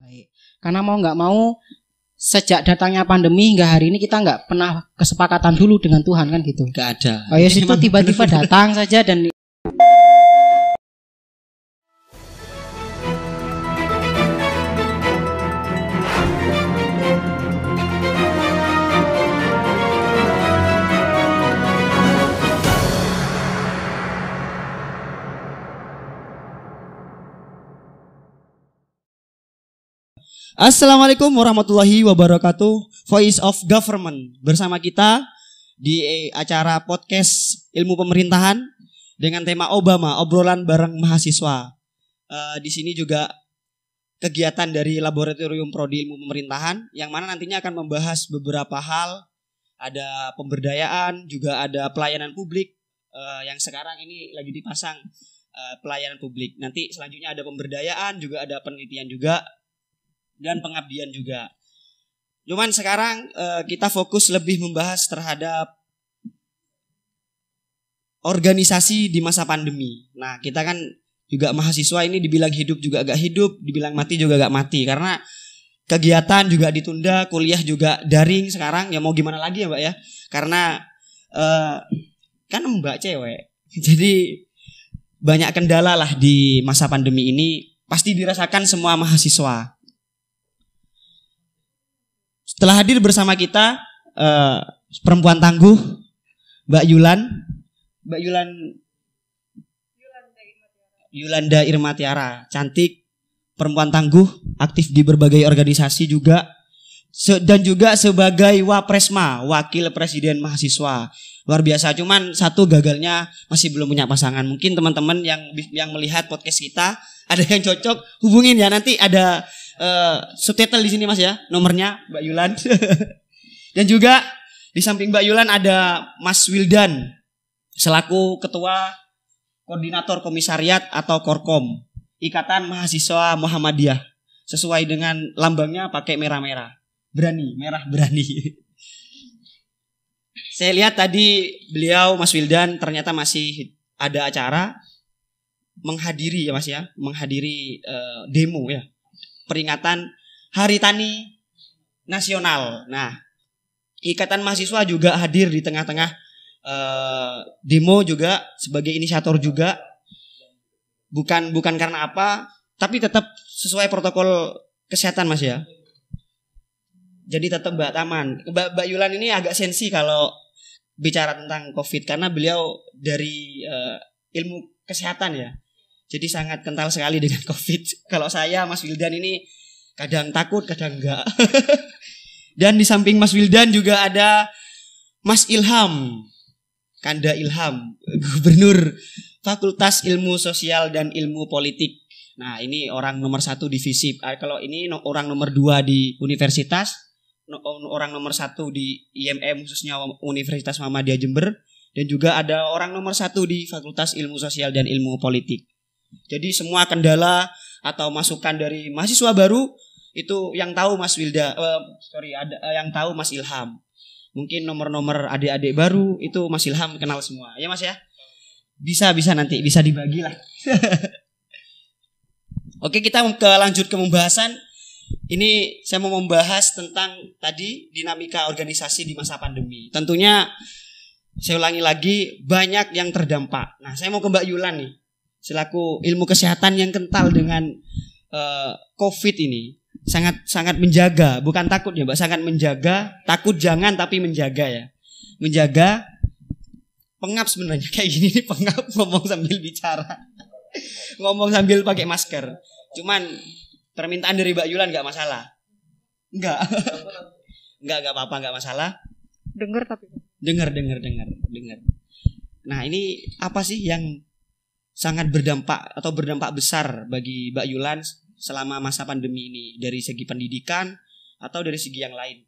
baik. Karena mau nggak mau sejak datangnya pandemi hingga hari ini kita nggak pernah kesepakatan dulu dengan Tuhan kan gitu. Nggak ada. Oh ya itu tiba-tiba datang saja dan Assalamualaikum warahmatullahi wabarakatuh. Voice of Government bersama kita di eh, acara podcast Ilmu Pemerintahan dengan tema Obama, obrolan bareng mahasiswa. Uh, di sini juga kegiatan dari Laboratorium Prodi Ilmu Pemerintahan yang mana nantinya akan membahas beberapa hal, ada pemberdayaan, juga ada pelayanan publik uh, yang sekarang ini lagi dipasang pelayanan publik. Nanti selanjutnya ada pemberdayaan, juga ada penelitian juga dan pengabdian juga. Cuman sekarang uh, kita fokus lebih membahas terhadap organisasi di masa pandemi. Nah, kita kan juga mahasiswa ini dibilang hidup juga agak hidup, dibilang mati juga agak mati karena kegiatan juga ditunda, kuliah juga daring sekarang. Ya mau gimana lagi ya, Mbak ya? Karena uh, kan Mbak cewek. Jadi banyak kendala lah di masa pandemi ini pasti dirasakan semua mahasiswa. Setelah hadir bersama kita uh, perempuan tangguh Mbak Yulan, Mbak Yulan Yulanda Irma Tiara, cantik, perempuan tangguh, aktif di berbagai organisasi juga dan juga sebagai Wapresma, Wakil Presiden Mahasiswa. Luar biasa, cuman satu gagalnya masih belum punya pasangan. Mungkin teman-teman yang yang melihat podcast kita ada yang cocok, hubungin ya nanti ada Eh, subtitle di sini Mas ya, nomornya Mbak Yulan. Dan juga di samping Mbak Yulan ada Mas Wildan selaku ketua koordinator komisariat atau Korkom Ikatan Mahasiswa Muhammadiyah sesuai dengan lambangnya pakai merah-merah. Berani, merah berani. Saya lihat tadi beliau Mas Wildan ternyata masih ada acara menghadiri ya Mas ya, menghadiri uh, demo ya peringatan Hari Tani Nasional. Nah, Ikatan Mahasiswa juga hadir di tengah-tengah eh, demo juga sebagai inisiator juga. Bukan bukan karena apa, tapi tetap sesuai protokol kesehatan Mas ya. Jadi tetap Mbak Taman. Mbak, Mbak Yulan ini agak sensi kalau bicara tentang COVID karena beliau dari uh, ilmu kesehatan ya. Jadi sangat kental sekali dengan COVID. Kalau saya Mas Wildan ini kadang takut, kadang enggak. Dan di samping Mas Wildan juga ada Mas Ilham. Kanda Ilham, Gubernur Fakultas Ilmu Sosial dan Ilmu Politik. Nah ini orang nomor satu di FISIP. Ah, kalau ini orang nomor dua di universitas, orang nomor satu di IMM khususnya Universitas Muhammadiyah Jember. Dan juga ada orang nomor satu di Fakultas Ilmu Sosial dan Ilmu Politik. Jadi semua kendala atau masukan dari mahasiswa baru itu yang tahu Mas Wilda, uh, sorry ada uh, yang tahu Mas Ilham. Mungkin nomor-nomor adik-adik baru itu Mas Ilham kenal semua. Ya Mas ya? Bisa bisa nanti bisa dibagilah. Oke, kita ke lanjut ke pembahasan. Ini saya mau membahas tentang tadi dinamika organisasi di masa pandemi. Tentunya saya ulangi lagi banyak yang terdampak. Nah, saya mau ke Mbak Yulan nih selaku ilmu kesehatan yang kental dengan uh, COVID ini sangat sangat menjaga, bukan takut ya, Mbak, sangat menjaga, takut jangan tapi menjaga ya. Menjaga pengap sebenarnya kayak gini nih pengap ngomong sambil bicara. ngomong sambil pakai masker. Cuman permintaan dari Mbak Yulan nggak masalah. nggak, nggak nggak apa-apa, nggak masalah. Dengar tapi dengar dengar dengar dengar. Nah, ini apa sih yang sangat berdampak atau berdampak besar bagi Mbak Yulan selama masa pandemi ini dari segi pendidikan atau dari segi yang lain?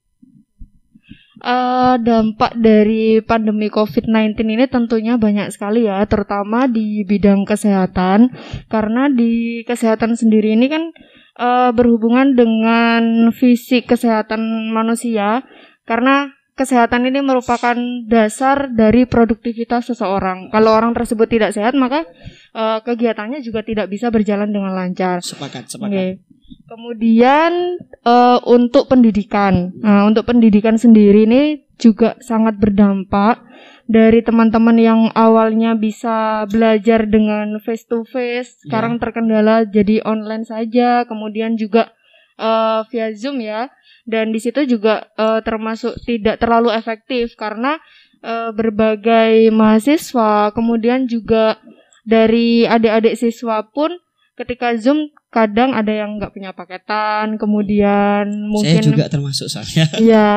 Uh, dampak dari pandemi COVID-19 ini tentunya banyak sekali ya, terutama di bidang kesehatan, karena di kesehatan sendiri ini kan uh, berhubungan dengan fisik kesehatan manusia, karena kesehatan ini merupakan dasar dari produktivitas seseorang. Kalau orang tersebut tidak sehat, maka uh, kegiatannya juga tidak bisa berjalan dengan lancar. Sepakat, sepakat. Okay. Kemudian uh, untuk pendidikan, nah, untuk pendidikan sendiri ini juga sangat berdampak dari teman-teman yang awalnya bisa belajar dengan face to face, sekarang yeah. terkendala jadi online saja, kemudian juga uh, via zoom ya dan di situ juga uh, termasuk tidak terlalu efektif karena uh, berbagai mahasiswa kemudian juga dari adik-adik siswa pun ketika zoom kadang ada yang nggak punya paketan kemudian mungkin saya juga termasuk saya ya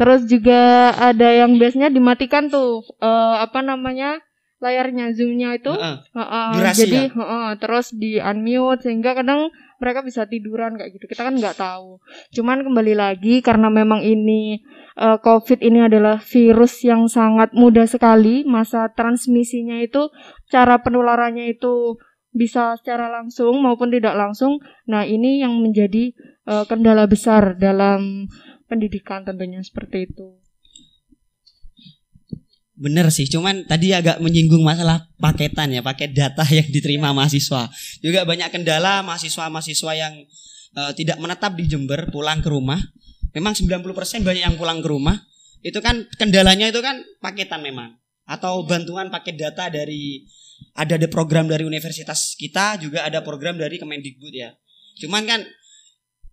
terus juga ada yang biasanya dimatikan tuh uh, apa namanya layarnya zoomnya itu uh -uh. Uh -uh, jadi uh -uh, terus di unmute sehingga kadang mereka bisa tiduran kayak gitu. Kita kan nggak tahu. Cuman kembali lagi karena memang ini uh, COVID ini adalah virus yang sangat mudah sekali masa transmisinya itu cara penularannya itu bisa secara langsung maupun tidak langsung. Nah, ini yang menjadi uh, kendala besar dalam pendidikan tentunya seperti itu. Bener sih, cuman tadi agak menyinggung masalah paketan ya, paket data yang diterima mahasiswa. Juga banyak kendala mahasiswa-mahasiswa yang uh, tidak menetap di Jember, pulang ke rumah. Memang 90% banyak yang pulang ke rumah. Itu kan kendalanya itu kan paketan memang atau bantuan paket data dari ada ada program dari universitas kita juga ada program dari Kemendikbud ya. Cuman kan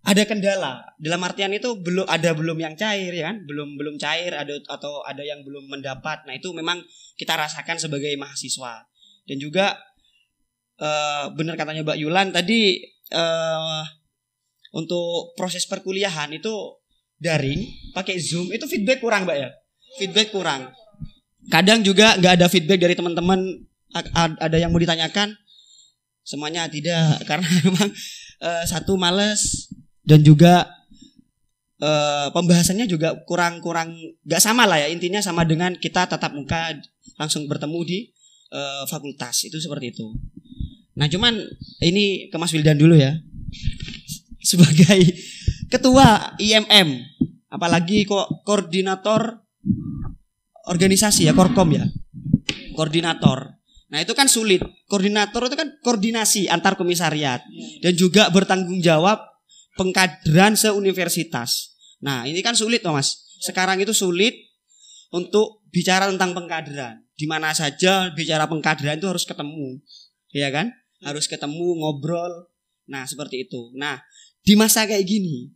ada kendala dalam artian itu belum ada belum yang cair ya kan belum belum cair ada atau ada yang belum mendapat nah itu memang kita rasakan sebagai mahasiswa dan juga uh, benar katanya Mbak Yulan tadi uh, untuk proses perkuliahan itu daring pakai zoom itu feedback kurang Mbak ya feedback kurang kadang juga nggak ada feedback dari teman-teman ada yang mau ditanyakan semuanya tidak karena memang uh, satu males dan juga uh, pembahasannya juga kurang-kurang nggak -kurang, sama lah ya intinya sama dengan kita tatap muka langsung bertemu di uh, fakultas itu seperti itu. Nah cuman ini ke Mas Wildan dulu ya sebagai ketua IMM apalagi kok koordinator organisasi ya korkom ya koordinator. Nah itu kan sulit. Koordinator itu kan koordinasi antar komisariat iya. dan juga bertanggung jawab pengkaderan seuniversitas. Nah, ini kan sulit loh Mas. Ya. Sekarang itu sulit untuk bicara tentang pengkaderan. Di mana saja bicara pengkaderan itu harus ketemu. Iya kan? Ya. Harus ketemu, ngobrol. Nah, seperti itu. Nah, di masa kayak gini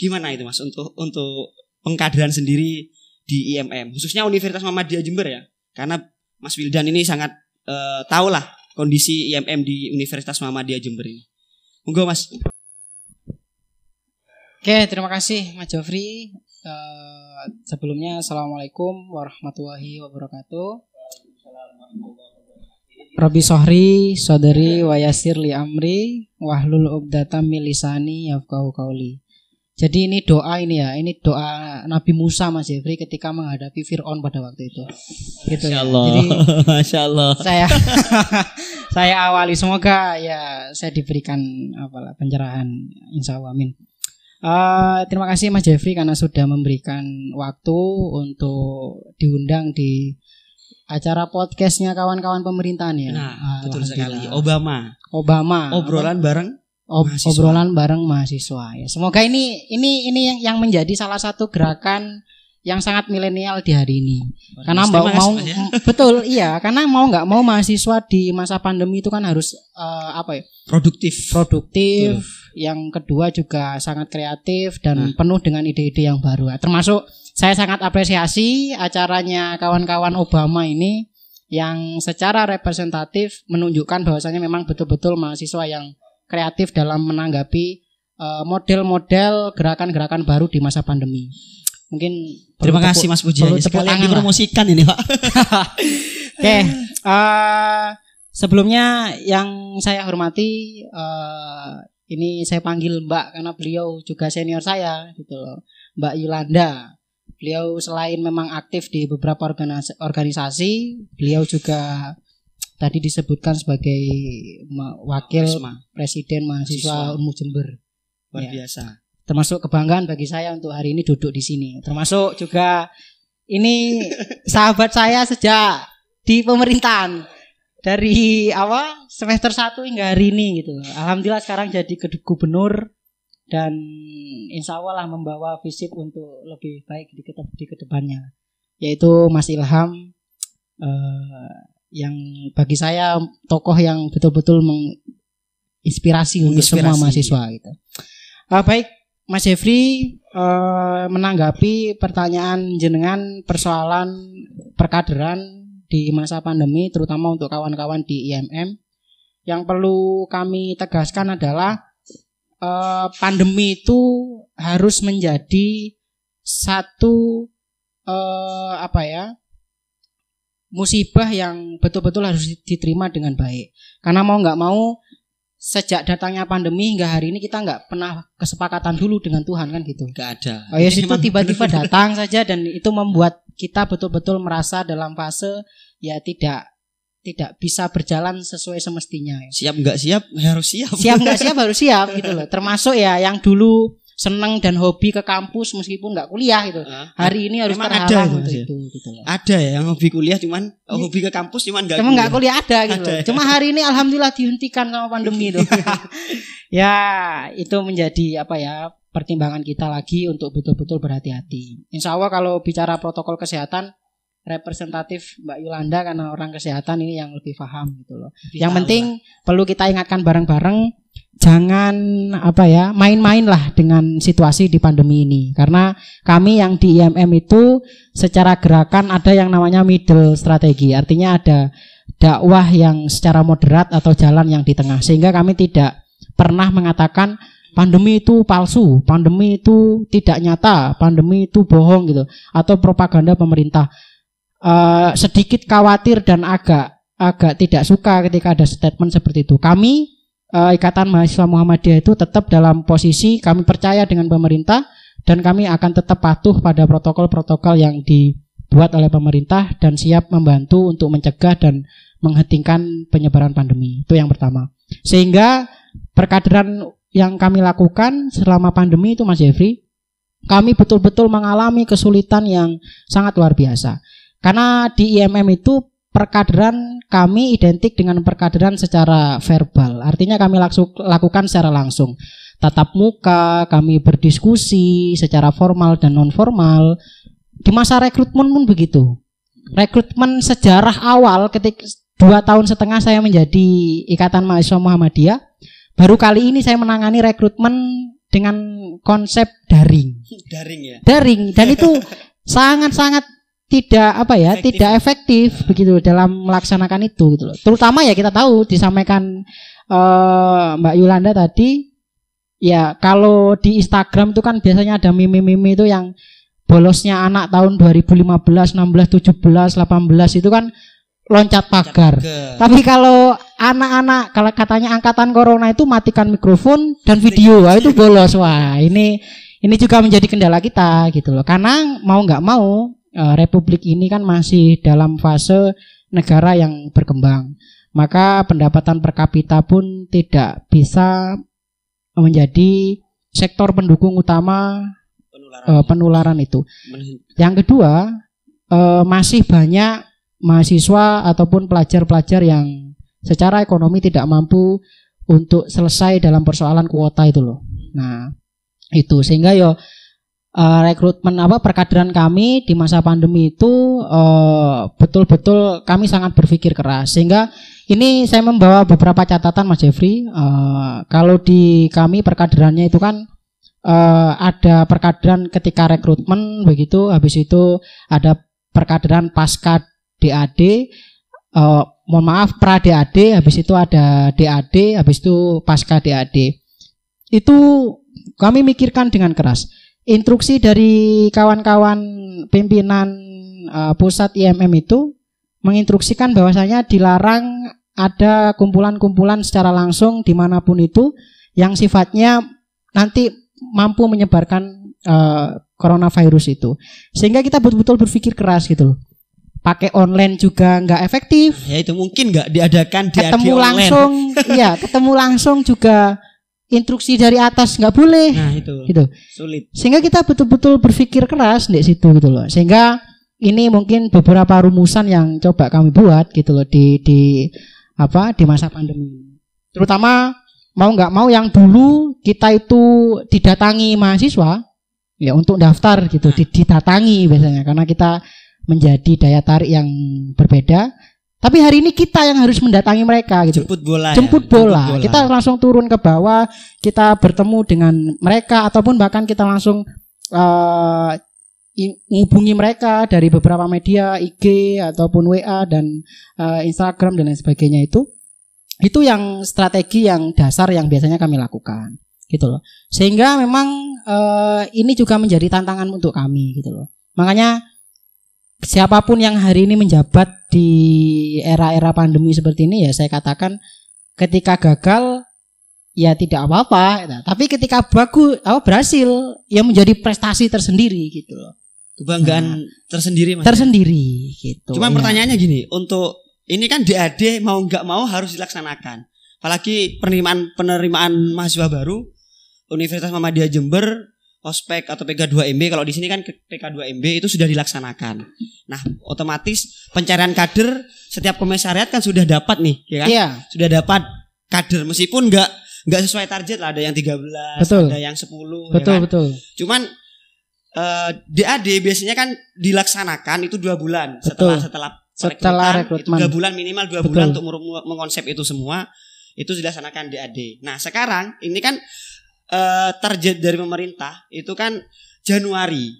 gimana itu Mas untuk untuk pengkaderan sendiri di IMM, khususnya Universitas Muhammadiyah Jember ya. Karena Mas Wildan ini sangat uh, eh, tahu lah kondisi IMM di Universitas Muhammadiyah Jember ini. Monggo Mas. Oke, terima kasih Mas Jofri. Uh, sebelumnya Assalamualaikum warahmatullahi wabarakatuh. Robi Sohri, saudari Wayasir Li Amri, Wahlul Ubdatam Milisani Yafkahu Kauli. Jadi ini doa ini ya, ini doa Nabi Musa Mas Jeffrey ketika menghadapi Fir'aun pada waktu itu. Gitu Masya Allah. Ya. Jadi, Masya Allah. Saya saya awali semoga ya saya diberikan apalah pencerahan insya Allah amin. Uh, terima kasih Mas Jeffrey karena sudah memberikan waktu untuk diundang di acara podcastnya kawan-kawan pemerintahan ya. Nah, ah, betul sekali. Obama. Obama. Obrolan Apa? bareng Ob mahasiswa. obrolan bareng mahasiswa ya. Semoga ini ini ini yang menjadi salah satu gerakan yang sangat milenial di hari ini. karena mau mau ya. betul iya, karena mau nggak mau mahasiswa di masa pandemi itu kan harus uh, apa ya? produktif. Produktif. Betul. Yang kedua juga sangat kreatif dan hmm. penuh dengan ide-ide yang baru. Termasuk saya sangat apresiasi acaranya kawan-kawan Obama ini yang secara representatif menunjukkan bahwasanya memang betul-betul mahasiswa yang kreatif dalam menanggapi eh, model-model gerakan-gerakan baru di masa pandemi. Mungkin terima tepuk, kasih Mas Puji. Perlu tepuk tangan dipromosikan ini, Pak. Oke, okay. uh, eh, sebelumnya yang saya hormati uh, ini saya panggil Mbak karena beliau juga senior saya gitu loh. Mbak Yulanda. Beliau selain memang aktif di beberapa organisasi, beliau juga tadi disebutkan sebagai wakil presiden mahasiswa Umum Jember. Luar ya. biasa termasuk kebanggaan bagi saya untuk hari ini duduk di sini. Termasuk juga ini sahabat saya sejak di pemerintahan dari awal semester 1 hingga hari ini gitu. Alhamdulillah sekarang jadi gubernur dan insya Allah lah membawa visip untuk lebih baik di, di kedepannya yaitu Mas Ilham eh, yang bagi saya tokoh yang betul-betul menginspirasi untuk semua mahasiswa gitu. Uh, baik Mas Jeffrey eh, menanggapi pertanyaan jenengan persoalan perkaderan di masa pandemi terutama untuk kawan-kawan di IMM yang perlu kami tegaskan adalah eh, pandemi itu harus menjadi satu eh, apa ya musibah yang betul-betul harus diterima dengan baik karena mau nggak mau sejak datangnya pandemi hingga hari ini kita nggak pernah kesepakatan dulu dengan Tuhan kan gitu. Nggak ada. Oh yes, iya, itu tiba-tiba datang saja dan itu membuat kita betul-betul merasa dalam fase ya tidak tidak bisa berjalan sesuai semestinya. Ya. Siap nggak siap harus siap. Siap nggak siap harus siap gitu loh. Termasuk ya yang dulu senang dan hobi ke kampus meskipun nggak kuliah gitu. Uh, Hari ini harus terhalang ada, ya, ya? Gitu Ada ya yang hobi kuliah cuman ya. hobi ke kampus cuman nggak Cuma nggak kuliah. kuliah ada gitu. Ada, ya. Cuma hari ini alhamdulillah dihentikan sama pandemi itu. ya, itu menjadi apa ya? pertimbangan kita lagi untuk betul-betul berhati-hati. Insya Allah kalau bicara protokol kesehatan representatif Mbak Yulanda karena orang kesehatan ini yang lebih paham gitu loh. Lebih yang penting perlu kita ingatkan bareng-bareng jangan apa ya main-main lah dengan situasi di pandemi ini karena kami yang di IMM itu secara gerakan ada yang namanya middle strategi artinya ada dakwah yang secara moderat atau jalan yang di tengah sehingga kami tidak pernah mengatakan pandemi itu palsu pandemi itu tidak nyata pandemi itu bohong gitu atau propaganda pemerintah uh, sedikit khawatir dan agak agak tidak suka ketika ada statement seperti itu kami uh, Ikatan Mahasiswa Muhammadiyah itu tetap dalam posisi kami percaya dengan pemerintah dan kami akan tetap patuh pada protokol-protokol yang dibuat oleh pemerintah dan siap membantu untuk mencegah dan menghentikan penyebaran pandemi. Itu yang pertama. Sehingga perkaderan yang kami lakukan selama pandemi itu Mas Jeffrey, kami betul-betul mengalami kesulitan yang sangat luar biasa. Karena di IMM itu perkaderan kami identik dengan perkaderan secara verbal. Artinya kami lakukan secara langsung. Tatap muka, kami berdiskusi secara formal dan non formal. Di masa rekrutmen pun begitu. Rekrutmen sejarah awal ketika dua tahun setengah saya menjadi Ikatan Mahasiswa Muhammadiyah, baru kali ini saya menangani rekrutmen dengan konsep daring. Daring ya. Daring dan iya. itu sangat-sangat tidak apa ya efektif. tidak efektif nah. begitu dalam melaksanakan itu gitu loh terutama ya kita tahu disampaikan uh, Mbak Yulanda tadi ya kalau di Instagram itu kan biasanya ada meme-meme itu yang bolosnya anak tahun 2015 16 17 18 itu kan loncat pagar. Tapi kalau anak-anak kalau katanya angkatan corona itu matikan mikrofon dan video, wah itu bolos. Wah, ini ini juga menjadi kendala kita gitu loh. Karena mau nggak mau E, republik ini kan masih dalam fase negara yang berkembang. Maka pendapatan per kapita pun tidak bisa menjadi sektor pendukung utama penularan, uh, penularan itu. Yang kedua, uh, masih banyak mahasiswa ataupun pelajar-pelajar yang secara ekonomi tidak mampu untuk selesai dalam persoalan kuota itu loh. Nah, itu sehingga yo uh, rekrutmen apa perkaderan kami di masa pandemi itu betul eh, betul-betul kami sangat berpikir keras sehingga ini saya membawa beberapa catatan Mas Jeffrey uh, kalau di kami perkaderannya itu kan uh, ada perkaderan ketika rekrutmen begitu habis itu ada perkaderan pasca DAD uh, mohon maaf pra DAD habis itu ada DAD habis itu pasca DAD itu kami mikirkan dengan keras instruksi dari kawan-kawan pimpinan uh, pusat IMM itu menginstruksikan bahwasanya dilarang ada kumpulan-kumpulan secara langsung dimanapun itu yang sifatnya nanti mampu menyebarkan uh, coronavirus itu. Sehingga kita betul-betul berpikir keras gitu Pakai online juga nggak efektif. Ya itu mungkin nggak diadakan di ketemu online. langsung, ya ketemu langsung juga instruksi dari atas nggak boleh. Nah itu. Gitu. Sulit. Sehingga kita betul-betul berpikir keras di situ gitu loh. Sehingga ini mungkin beberapa rumusan yang coba kami buat gitu loh di di apa di masa pandemi. Terutama mau nggak mau yang dulu kita itu didatangi mahasiswa ya untuk daftar gitu nah. didatangi biasanya karena kita menjadi daya tarik yang berbeda tapi hari ini kita yang harus mendatangi mereka gitu. Jemput bola. Ya, jemput, ya? bola. bola. Kita langsung turun ke bawah, kita bertemu dengan mereka ataupun bahkan kita langsung uh, menghubungi mereka dari beberapa media IG ataupun WA dan uh, Instagram dan lain sebagainya itu. Itu yang strategi yang dasar yang biasanya kami lakukan gitu loh. Sehingga memang uh, ini juga menjadi tantangan untuk kami gitu loh. Makanya siapapun yang hari ini menjabat di era-era pandemi seperti ini ya saya katakan ketika gagal ya tidak apa-apa gitu. tapi ketika bagus apa berhasil ya menjadi prestasi tersendiri gitu loh kebanggaan nah, tersendiri mas ya? tersendiri gitu cuma ya. pertanyaannya gini untuk ini kan DAD mau nggak mau harus dilaksanakan apalagi penerimaan penerimaan mahasiswa baru Universitas Muhammadiyah Jember ospek atau PK2MB kalau di sini kan PK2MB itu sudah dilaksanakan. Nah, otomatis pencarian kader setiap komisariat kan sudah dapat nih, ya kan? Iya. Sudah dapat kader meskipun nggak nggak sesuai target lah ada yang 13, betul. ada yang 10, ya betul, ya kan? betul. Cuman uh, eh, DAD biasanya kan dilaksanakan itu dua bulan betul. setelah setelah setelah Itu tiga bulan minimal dua bulan untuk mengonsep itu semua itu dilaksanakan DAD. Nah sekarang ini kan uh, target dari pemerintah itu kan Januari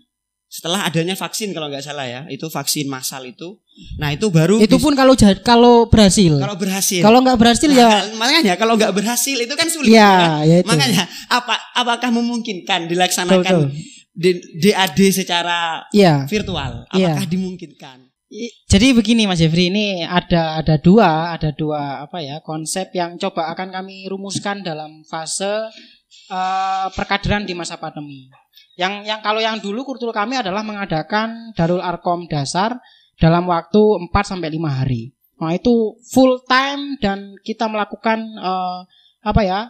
setelah adanya vaksin kalau nggak salah ya itu vaksin massal itu nah itu baru itu pun kalau kalau berhasil kalau berhasil kalau nggak berhasil ya- nah, ya makanya kalau nggak berhasil itu kan sulit ya, kan? ya itu. makanya apa apakah memungkinkan dilaksanakan betul, DAD secara ya. virtual ya. apakah ya. dimungkinkan jadi begini Mas Jeffrey ini ada ada dua ada dua apa ya konsep yang coba akan kami rumuskan dalam fase uh, eh, perkaderan di masa pandemi. Yang yang kalau yang dulu kultur kami adalah mengadakan Darul Arkom dasar dalam waktu 4 sampai 5 hari. Nah, itu full time dan kita melakukan uh, apa ya?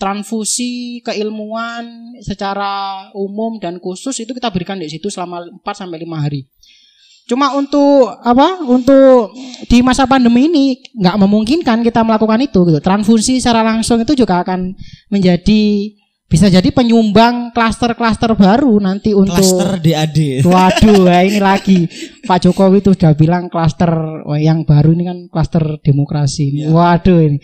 transfusi keilmuan secara umum dan khusus itu kita berikan di situ selama 4 sampai 5 hari. Cuma untuk apa? Untuk di masa pandemi ini nggak memungkinkan kita melakukan itu gitu. Transfusi secara langsung itu juga akan menjadi bisa jadi penyumbang klaster-klaster baru nanti untuk klaster DAD. Waduh, ya ini lagi Pak Jokowi itu sudah bilang klaster yang baru ini kan klaster demokrasi. Ini. Ya. Waduh ini.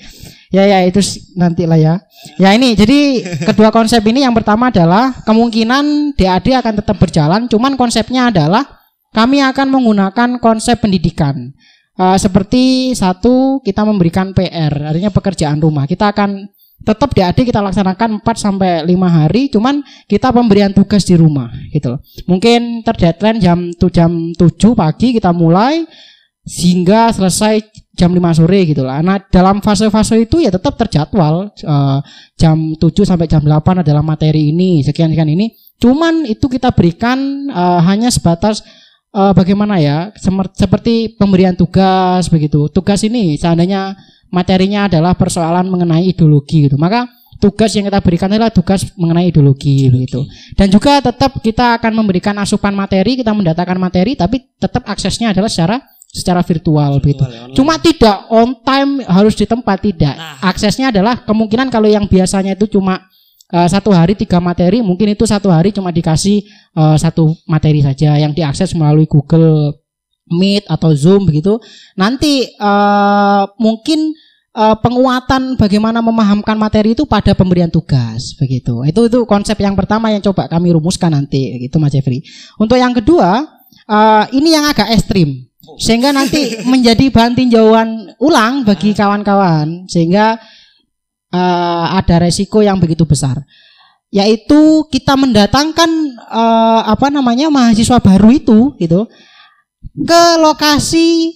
Ya ya itu nantilah ya. Ya ini jadi kedua konsep ini yang pertama adalah kemungkinan DAD akan tetap berjalan, cuman konsepnya adalah kami akan menggunakan konsep pendidikan. Uh, seperti satu kita memberikan PR, artinya pekerjaan rumah. Kita akan tetap DAD kita laksanakan 4 sampai 5 hari cuman kita pemberian tugas di rumah gitu loh. Mungkin terdeadline jam tujuh jam 7 pagi kita mulai sehingga selesai jam 5 sore gitu lah. Nah, dalam fase-fase itu ya tetap terjadwal uh, jam 7 sampai jam 8 adalah materi ini, sekian-sekian ini. Cuman itu kita berikan uh, hanya sebatas uh, bagaimana ya, seperti pemberian tugas begitu. Tugas ini seandainya materinya adalah persoalan mengenai ideologi gitu. Maka tugas yang kita berikan adalah tugas mengenai ideologi gitu. Dan juga tetap kita akan memberikan asupan materi, kita mendatangkan materi tapi tetap aksesnya adalah secara secara virtual, virtual gitu. Ya, Cuma tidak on time harus di tempat tidak. Nah. Aksesnya adalah kemungkinan kalau yang biasanya itu cuma uh, satu hari tiga materi, mungkin itu satu hari cuma dikasih uh, satu materi saja yang diakses melalui Google Meet atau Zoom begitu. Nanti uh, mungkin uh, penguatan bagaimana memahamkan materi itu pada pemberian tugas begitu. Itu itu konsep yang pertama yang coba kami rumuskan nanti itu Mas Jeffrey. Untuk yang kedua, uh, ini yang agak ekstrim sehingga nanti menjadi bahan tinjauan ulang bagi ah. kawan-kawan sehingga uh, ada resiko yang begitu besar yaitu kita mendatangkan uh, apa namanya mahasiswa baru itu gitu ke lokasi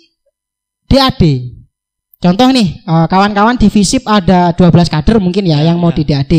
DAD. Contoh nih, eh, kawan-kawan di Visip ada 12 kader mungkin ya, ya yang mau ya. di DAD.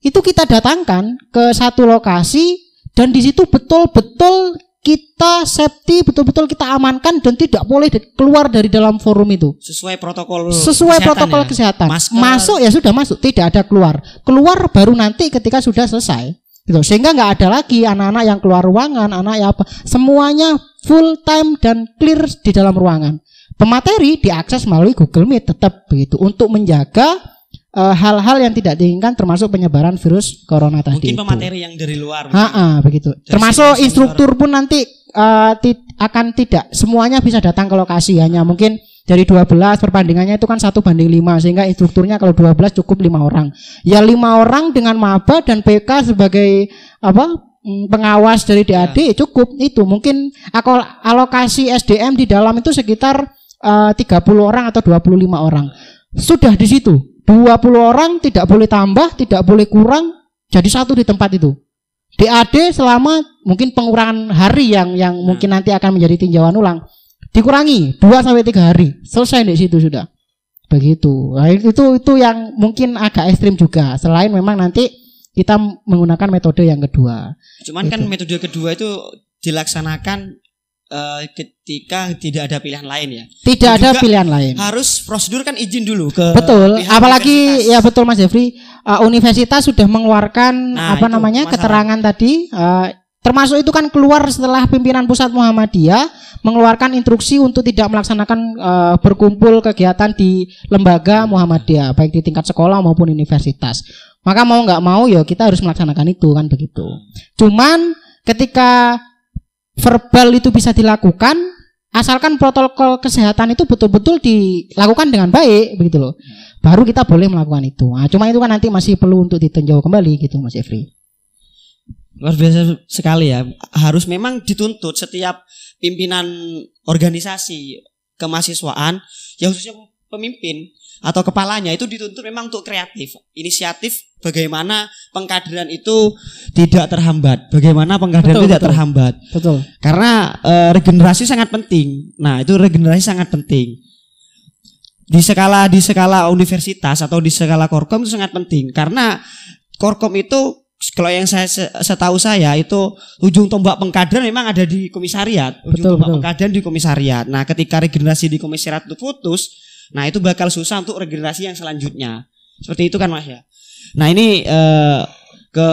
Itu kita datangkan ke satu lokasi dan di situ betul-betul kita safety betul-betul kita amankan dan tidak boleh keluar dari dalam forum itu. Sesuai protokol Sesuai kesehatan protokol ya? kesehatan. Masker. Masuk ya sudah masuk, tidak ada keluar. Keluar baru nanti ketika sudah selesai. Gitu. Sehingga nggak ada lagi anak-anak yang keluar ruangan, anak yang apa, semuanya full time dan clear di dalam ruangan. Pemateri diakses melalui Google Meet tetap begitu untuk menjaga eh, hal-hal uh, yang tidak diinginkan termasuk penyebaran virus corona mungkin tadi. Mungkin pemateri itu. yang dari luar. Ha -ha, begitu. Dari termasuk instruktur pun nanti uh, ti akan tidak semuanya bisa datang ke lokasi hanya mungkin dari 12 perbandingannya itu kan satu banding 5 sehingga instrukturnya kalau 12 cukup lima orang. Ya lima orang dengan maba dan PK sebagai apa Mm, pengawas dari DAD ya. cukup itu mungkin alokasi SDM di dalam itu sekitar eh, uh, 30 orang atau 25 orang sudah di situ 20 orang tidak boleh tambah tidak boleh kurang jadi satu di tempat itu DAD selama mungkin pengurangan hari yang yang iya. mungkin nanti akan menjadi tinjauan ulang dikurangi 2 sampai tiga hari selesai di situ sudah begitu nah, itu itu yang mungkin agak ekstrim juga selain memang nanti kita menggunakan metode yang kedua. Cuman gitu. kan metode kedua itu dilaksanakan uh, ketika tidak ada pilihan lain ya. Tidak Dan ada pilihan lain. Harus prosedur kan izin dulu ke Betul, apalagi ya betul Mas Jeffrey, uh, universitas sudah mengeluarkan nah, apa namanya masalah. keterangan tadi uh, Termasuk itu kan keluar setelah pimpinan pusat Muhammadiyah mengeluarkan instruksi untuk tidak melaksanakan uh, berkumpul kegiatan di lembaga Muhammadiyah baik di tingkat sekolah maupun universitas. Maka mau nggak mau ya kita harus melaksanakan itu kan begitu. Cuman ketika verbal itu bisa dilakukan asalkan protokol kesehatan itu betul-betul dilakukan dengan baik begitu loh baru kita boleh melakukan itu nah, cuma itu kan nanti masih perlu untuk ditinjau kembali gitu Mas Efri luar biasa sekali ya harus memang dituntut setiap pimpinan organisasi kemahasiswaan ya khususnya pemimpin atau kepalanya itu dituntut memang untuk kreatif inisiatif Bagaimana pengkaderan itu tidak terhambat? Bagaimana pengkaderan betul, tidak betul. terhambat? Betul. Karena e, regenerasi sangat penting. Nah, itu regenerasi sangat penting. Di skala di skala universitas atau di skala korkom itu sangat penting karena korkom itu kalau yang saya setahu saya itu ujung tombak pengkaderan memang ada di komisariat, ujung betul, tombak betul. pengkaderan di komisariat. Nah, ketika regenerasi di komisariat itu putus, nah itu bakal susah untuk regenerasi yang selanjutnya. Seperti itu kan Mas ya? Nah ini uh, ke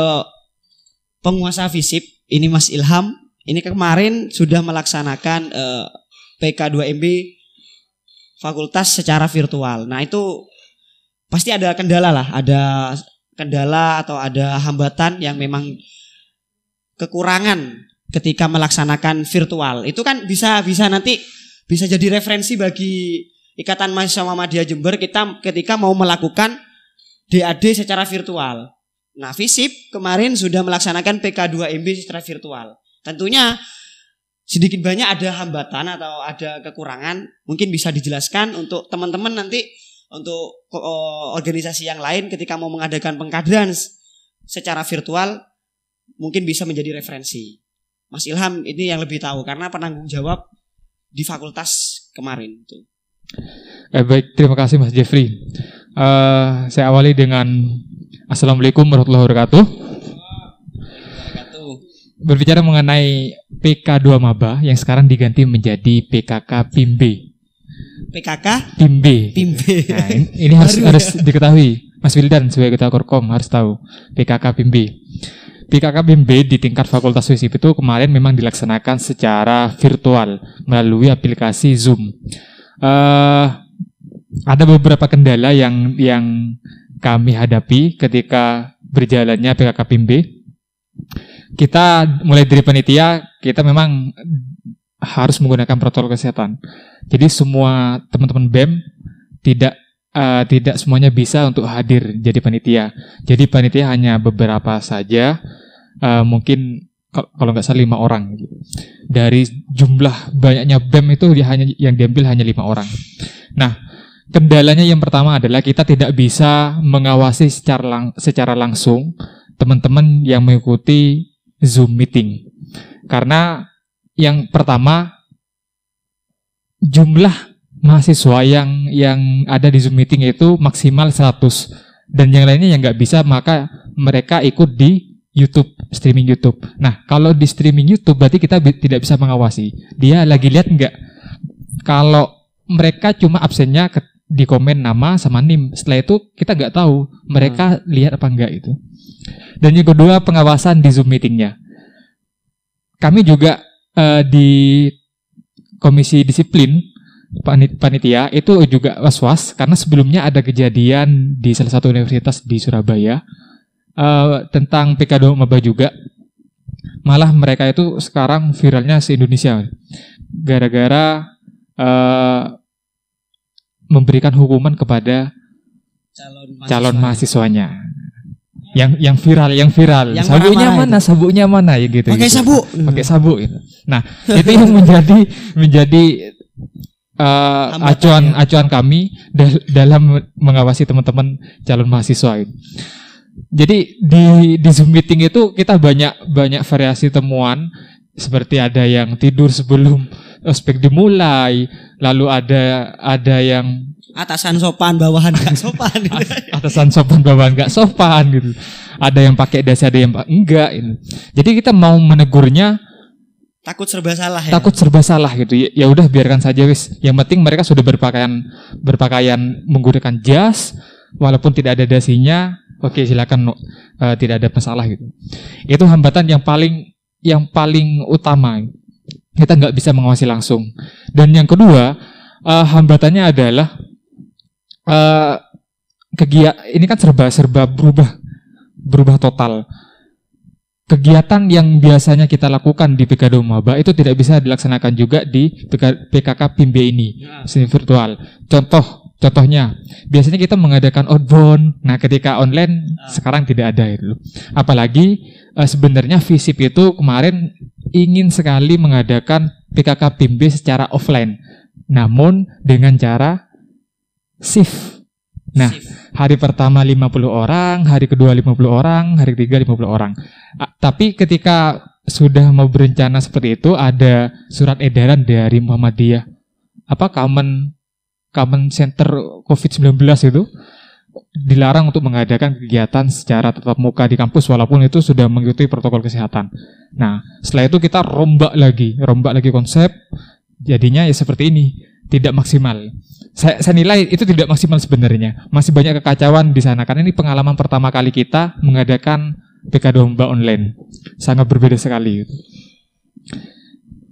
penguasa FISIP ini Mas Ilham ini kemarin sudah melaksanakan uh, eh, PK2MB fakultas secara virtual. Nah itu pasti ada kendala lah, ada kendala atau ada hambatan yang memang kekurangan ketika melaksanakan virtual. Itu kan bisa bisa nanti bisa jadi referensi bagi Ikatan Mahasiswa Muhammadiyah Jember kita ketika mau melakukan DAD secara virtual. Nah, FISIP kemarin sudah melaksanakan PK2MB secara virtual. Tentunya sedikit banyak ada hambatan atau ada kekurangan, mungkin bisa dijelaskan untuk teman-teman nanti untuk eh, organisasi yang lain ketika mau mengadakan pengkaderan secara virtual mungkin bisa menjadi referensi. Mas Ilham ini yang lebih tahu karena penanggung jawab di fakultas kemarin itu. Eh, baik, terima kasih Mas Jeffrey. Eh, saya awali dengan Assalamualaikum warahmatullahi wabarakatuh. Berbicara mengenai PK2 Maba yang sekarang diganti menjadi PKK Pimbe. PKK Pimbe. Pimbe. Nah, ini, harus harus diketahui. Mas Wildan sebagai ketua Korkom harus tahu PKK Pimbe. PKK Pimbe di tingkat Fakultas FISIP itu kemarin memang dilaksanakan secara virtual melalui aplikasi Zoom. Uh, ada beberapa kendala yang yang kami hadapi ketika berjalannya PKK Pimbe. Kita mulai dari panitia, kita memang harus menggunakan protokol kesehatan. Jadi semua teman-teman BEM tidak uh, tidak semuanya bisa untuk hadir jadi panitia. Jadi panitia hanya beberapa saja, uh, mungkin kalau nggak salah lima orang. Dari jumlah banyaknya BEM itu dia hanya yang diambil hanya lima orang. Nah, Kendalanya yang pertama adalah kita tidak bisa mengawasi secara, lang secara langsung teman-teman yang mengikuti Zoom meeting. Karena yang pertama jumlah mahasiswa yang yang ada di Zoom meeting itu maksimal 100 dan yang lainnya yang nggak bisa maka mereka ikut di YouTube, streaming YouTube. Nah, kalau di streaming YouTube berarti kita bi tidak bisa mengawasi. Dia lagi lihat nggak? Kalau mereka cuma absennya di komen nama sama nim. Setelah itu kita nggak tahu mereka hmm. lihat apa enggak itu. Dan yang kedua pengawasan di Zoom meetingnya. Kami juga uh, di komisi disiplin panitia itu juga was-was karena sebelumnya ada kejadian di salah satu universitas di Surabaya uh, tentang PKD maba juga. Malah mereka itu sekarang viralnya se-Indonesia gara-gara uh, memberikan hukuman kepada calon, calon ya. mahasiswanya yang yang viral yang viral yang sabuknya mana, mana sabuknya mana ya gitu pakai gitu. sabuk pakai sabuk gitu. nah itu yang menjadi menjadi uh, acuan ya. acuan kami dal dalam mengawasi teman-teman calon mahasiswa itu. jadi di di zoom meeting itu kita banyak banyak variasi temuan seperti ada yang tidur sebelum Aspek dimulai, lalu ada ada yang atasan sopan, bawahan gak sopan. atasan sopan, bawahan gak sopan gitu. Ada yang pakai dasi, ada yang enggak gitu. Jadi kita mau menegurnya takut serba salah ya. Takut serba salah gitu. Ya, ya udah biarkan saja wis. Yang penting mereka sudah berpakaian berpakaian menggunakan jas walaupun tidak ada dasinya. Oke, silakan uh, tidak ada masalah gitu. Itu hambatan yang paling yang paling utama. Gitu kita nggak bisa mengawasi langsung. Dan yang kedua, uh, hambatannya adalah uh, eh, kegiatan ini kan serba-serba berubah, berubah total. Kegiatan yang biasanya kita lakukan di PKD Maba itu tidak bisa dilaksanakan juga di PKK Pimbe ini, ya. virtual. Contoh, contohnya, biasanya kita mengadakan outbound. Nah, ketika online ah. sekarang tidak ada itu. Apalagi eh, sebenarnya visip itu kemarin ingin sekali mengadakan PKK BIMB secara offline, namun dengan cara shift. Nah, hari pertama 50 orang, hari kedua 50 orang, hari ketiga 50 orang. A tapi ketika sudah mau berencana seperti itu, ada surat edaran dari Muhammadiyah. Apa common common center COVID-19 itu dilarang untuk mengadakan kegiatan secara tetap muka di kampus walaupun itu sudah mengikuti protokol kesehatan. Nah, setelah itu kita rombak lagi, rombak lagi konsep, jadinya ya seperti ini, tidak maksimal. Saya, saya nilai itu tidak maksimal sebenarnya. Masih banyak kekacauan di sana karena ini pengalaman pertama kali kita mengadakan PK domba online. Sangat berbeda sekali.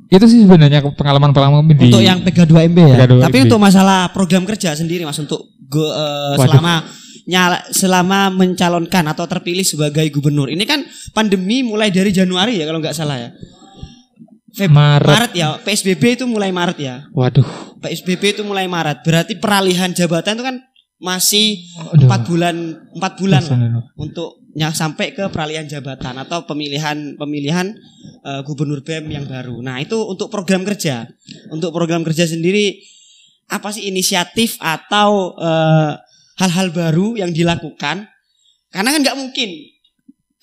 Itu sih sebenarnya pengalaman-pengalaman di Untuk yang PK2MB ya. PK2MB. Tapi untuk masalah program kerja sendiri Mas untuk go, uh, selama nyala, selama mencalonkan atau terpilih sebagai gubernur. Ini kan pandemi mulai dari Januari ya kalau nggak salah ya. Feb Maret. Maret ya, PSBB itu mulai Maret ya. Waduh. PSBB itu mulai Maret. Berarti peralihan jabatan itu kan masih empat bulan empat bulan Masa, untuk ya, sampai ke peralihan jabatan atau pemilihan pemilihan uh, gubernur BEM yang baru. Nah, itu untuk program kerja. Untuk program kerja sendiri apa sih inisiatif atau uh, hal-hal baru yang dilakukan karena kan nggak mungkin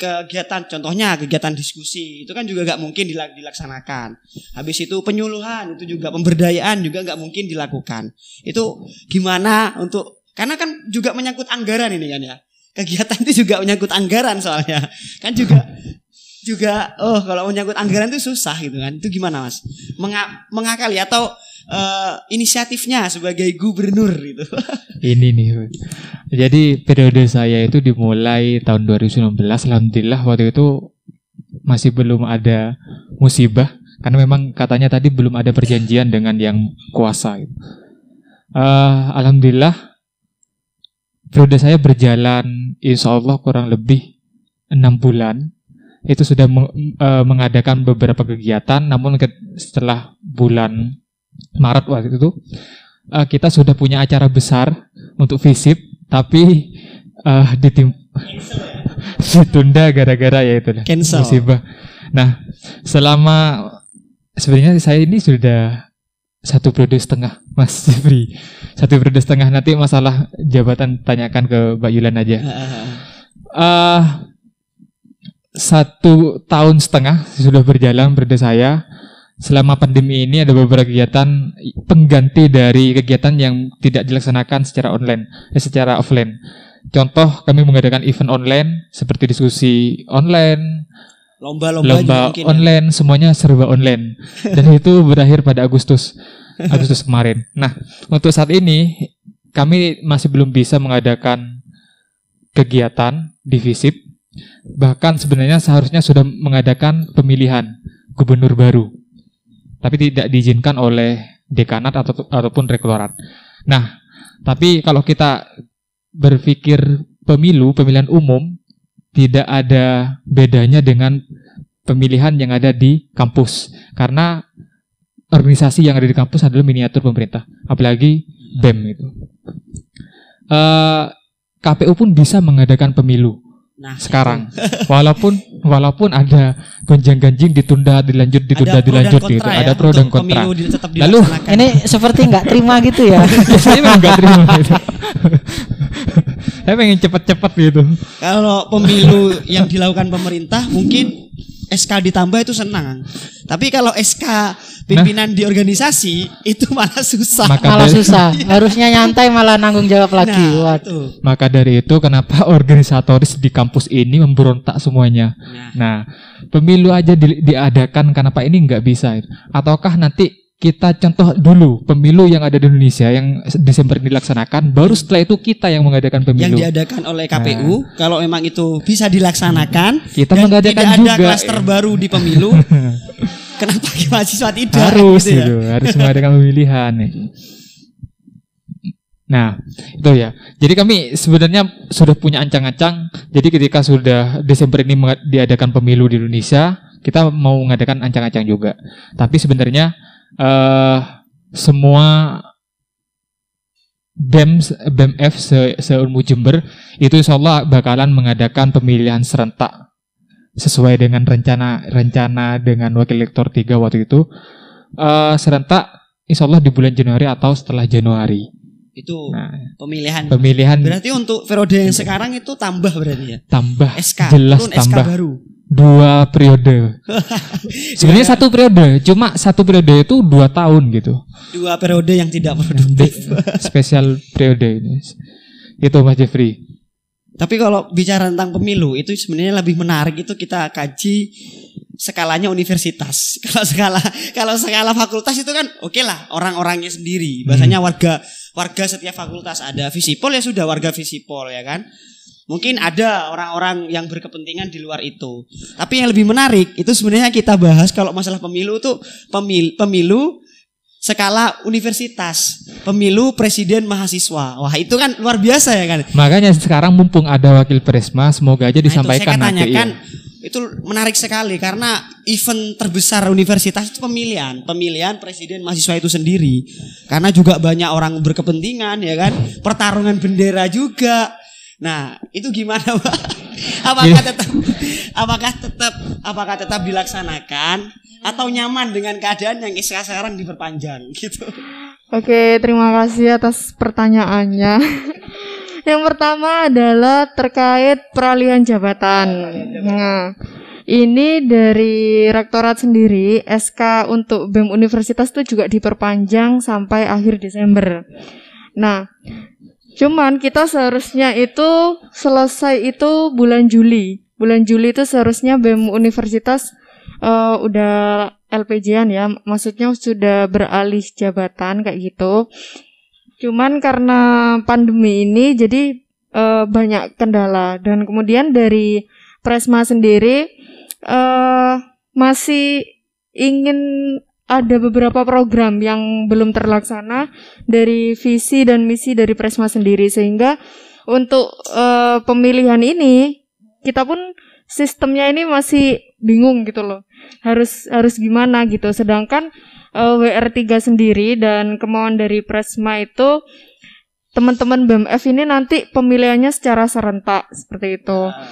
kegiatan contohnya kegiatan diskusi itu kan juga nggak mungkin dilaksanakan habis itu penyuluhan itu juga pemberdayaan juga nggak mungkin dilakukan itu gimana untuk karena kan juga menyangkut anggaran ini kan ya kegiatan itu juga menyangkut anggaran soalnya kan juga juga oh kalau menyangkut anggaran itu susah gitu kan itu gimana mas Menga mengakali atau Eh, inisiatifnya sebagai gubernur gitu. Ini nih. Jadi periode saya itu dimulai tahun 2019 alhamdulillah waktu itu masih belum ada musibah karena memang katanya tadi belum ada perjanjian dengan yang kuasa. Gitu. Uh, alhamdulillah periode saya berjalan insya Allah kurang lebih enam bulan itu sudah eh, mengadakan beberapa kegiatan namun setelah bulan Maret waktu itu uh, kita sudah punya acara besar untuk visip tapi uh, ditim ditunda gara-gara ya itu Cancel. musibah. Nah, selama sebenarnya saya ini sudah satu periode setengah, Mas Jeffrey. Satu periode setengah nanti masalah jabatan tanyakan ke Mbak Yulan aja. Uh, satu tahun setengah sudah berjalan periode saya selama pandemi ini ada beberapa kegiatan pengganti dari kegiatan yang tidak dilaksanakan secara online, eh, secara offline. Contoh kami mengadakan event online seperti diskusi online, lomba-lomba lomba ya. online, ya. semuanya serba online. Dan itu berakhir pada Agustus Agustus kemarin. Nah, untuk saat ini kami masih belum bisa mengadakan kegiatan di Bahkan sebenarnya seharusnya sudah mengadakan pemilihan gubernur baru tapi tidak diizinkan oleh dekanat atau ataupun rektorat. Nah, tapi kalau kita berpikir pemilu, pemilihan umum tidak ada bedanya dengan pemilihan yang ada di kampus karena organisasi yang ada di kampus adalah miniatur pemerintah, apalagi BEM itu. Uh, eh, KPU pun bisa mengadakan pemilu Nah, sekarang walaupun walaupun ada gonjang-ganjing ditunda dilanjut ditunda ada dilanjut gitu ya, ada pro dan kontra. Lalu ini seperti nggak terima gitu ya. Saya nggak terima gitu. Saya pengen cepet-cepet gitu. Kalau pemilu yang dilakukan pemerintah mungkin SK ditambah itu senang. Tapi kalau SK pimpinan nah, di organisasi itu malah susah. Maka malah dari, susah. Harusnya nyantai malah nanggung jawab nah, lagi. Nah, Waduh. Maka dari itu kenapa organisatoris di kampus ini memberontak semuanya. Nah, nah pemilu aja di, diadakan kenapa ini nggak bisa? Ataukah nanti kita contoh dulu pemilu yang ada di Indonesia yang Desember dilaksanakan baru setelah itu kita yang mengadakan pemilu yang diadakan oleh KPU nah. kalau memang itu bisa dilaksanakan kita dan mengadakan tidak juga. ada klaster baru di pemilu kenapa mahasiswa tidak harus gitu, ya? gitu harus mengadakan pemilihan Nah, itu ya. Jadi kami sebenarnya sudah punya ancang-ancang. Jadi ketika sudah Desember ini diadakan pemilu di Indonesia, kita mau mengadakan ancang-ancang juga. Tapi sebenarnya uh, semua BEM BEMF se seumur Jember itu insya Allah bakalan mengadakan pemilihan serentak sesuai dengan rencana rencana dengan wakil lektor 3 waktu itu uh, serentak insya Allah di bulan Januari atau setelah Januari itu nah, pemilihan pemilihan berarti untuk periode yang sekarang itu tambah berarti ya tambah SK jelas tambah SK baru dua periode sebenarnya satu periode cuma satu periode itu dua tahun gitu dua periode yang tidak produktif spesial periode ini itu Mas Jeffrey tapi kalau bicara tentang pemilu itu sebenarnya lebih menarik itu kita kaji skalanya universitas. Kalau skala kalau skala fakultas itu kan oke okay lah orang-orangnya sendiri. Hmm. bahasanya warga warga setiap fakultas ada visipol ya sudah warga visipol ya kan. Mungkin ada orang-orang yang berkepentingan di luar itu. Tapi yang lebih menarik itu sebenarnya kita bahas kalau masalah pemilu itu pemilu, pemilu skala universitas, pemilu presiden mahasiswa. Wah, itu kan luar biasa ya kan. Makanya sekarang mumpung ada wakil presma, semoga aja disampaikan nah, itu saya nanti. Kan, Itu menarik sekali karena event terbesar universitas itu pemilihan, pemilihan presiden mahasiswa itu sendiri. Karena juga banyak orang berkepentingan ya kan, pertarungan bendera juga. Nah, itu gimana, Pak? Apakah tetap apakah tetap apakah tetap dilaksanakan atau hmm. nyaman dengan keadaan yang sekarang diperpanjang gitu. Oke, terima kasih atas pertanyaannya. yang pertama adalah terkait ya, peralihan jabatan. Nah, ini dari rektorat sendiri SK untuk BEM Universitas itu juga diperpanjang sampai akhir Desember. Nah, cuman kita seharusnya itu selesai itu bulan Juli. Bulan Juli itu seharusnya BEM Universitas uh, udah LPG-an ya, maksudnya sudah beralih jabatan kayak gitu. Cuman karena pandemi ini jadi uh, banyak kendala dan kemudian dari Presma sendiri uh, masih ingin ada beberapa program yang belum terlaksana dari visi dan misi dari Presma sendiri sehingga untuk uh, pemilihan ini kita pun sistemnya ini masih bingung gitu loh harus harus gimana gitu sedangkan uh, eh, WR3 sendiri dan kemauan dari Presma itu teman-teman BMF ini nanti pemilihannya secara serentak seperti itu ah.